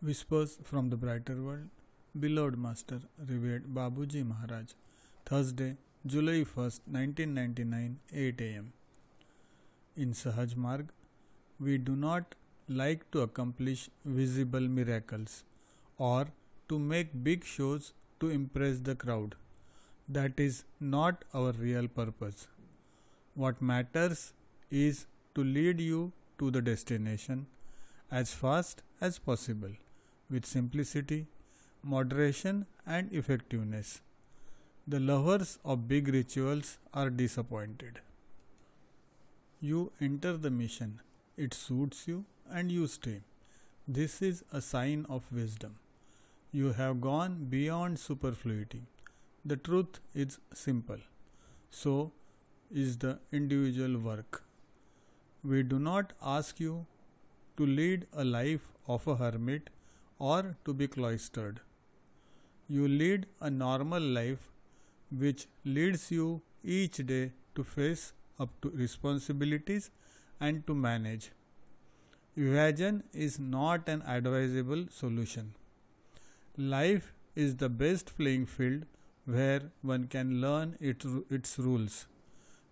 Whispers from the Brighter World, Beloved Master, Revered Babuji Maharaj, Thursday, July 1st, 1999, 8 am. In Sahaj Marg, we do not like to accomplish visible miracles or to make big shows to impress the crowd. That is not our real purpose. What matters is to lead you to the destination as fast as possible with simplicity, moderation, and effectiveness. The lovers of big rituals are disappointed. You enter the mission, it suits you, and you stay. This is a sign of wisdom. You have gone beyond superfluity. The truth is simple. So is the individual work. We do not ask you to lead a life of a hermit or to be cloistered. You lead a normal life which leads you each day to face up to responsibilities and to manage. Evasion is not an advisable solution. Life is the best playing field where one can learn its, its rules.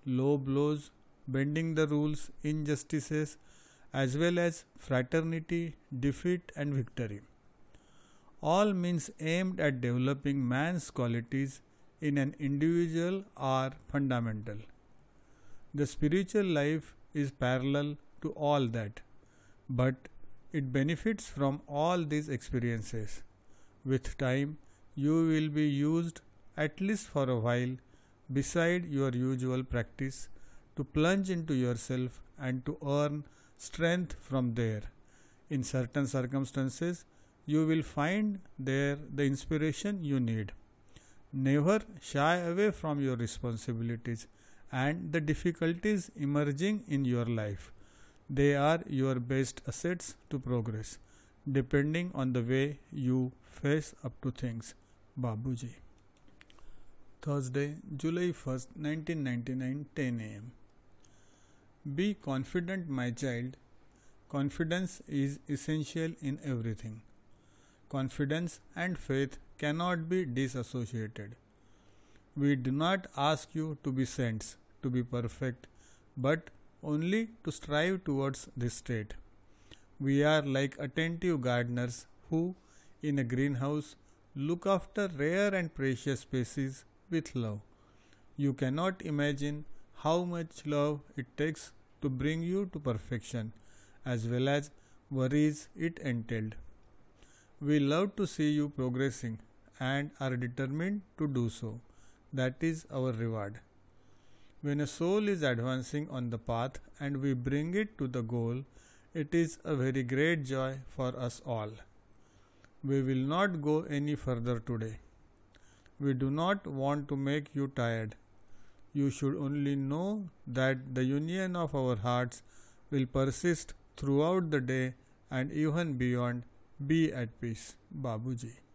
Low blows, bending the rules, injustices, as well as fraternity, defeat, and victory all means aimed at developing man's qualities in an individual are fundamental. The spiritual life is parallel to all that, but it benefits from all these experiences. With time, you will be used, at least for a while, beside your usual practice, to plunge into yourself and to earn strength from there. In certain circumstances, you will find there the inspiration you need. Never shy away from your responsibilities and the difficulties emerging in your life. They are your best assets to progress, depending on the way you face up to things. Babuji. Thursday, July 1st, 1999, 10 am. Be confident, my child. Confidence is essential in everything confidence and faith cannot be disassociated. We do not ask you to be saints, to be perfect, but only to strive towards this state. We are like attentive gardeners who, in a greenhouse, look after rare and precious species with love. You cannot imagine how much love it takes to bring you to perfection, as well as worries it entailed. We love to see you progressing and are determined to do so. That is our reward. When a soul is advancing on the path and we bring it to the goal, it is a very great joy for us all. We will not go any further today. We do not want to make you tired. You should only know that the union of our hearts will persist throughout the day and even beyond be at peace, Babuji.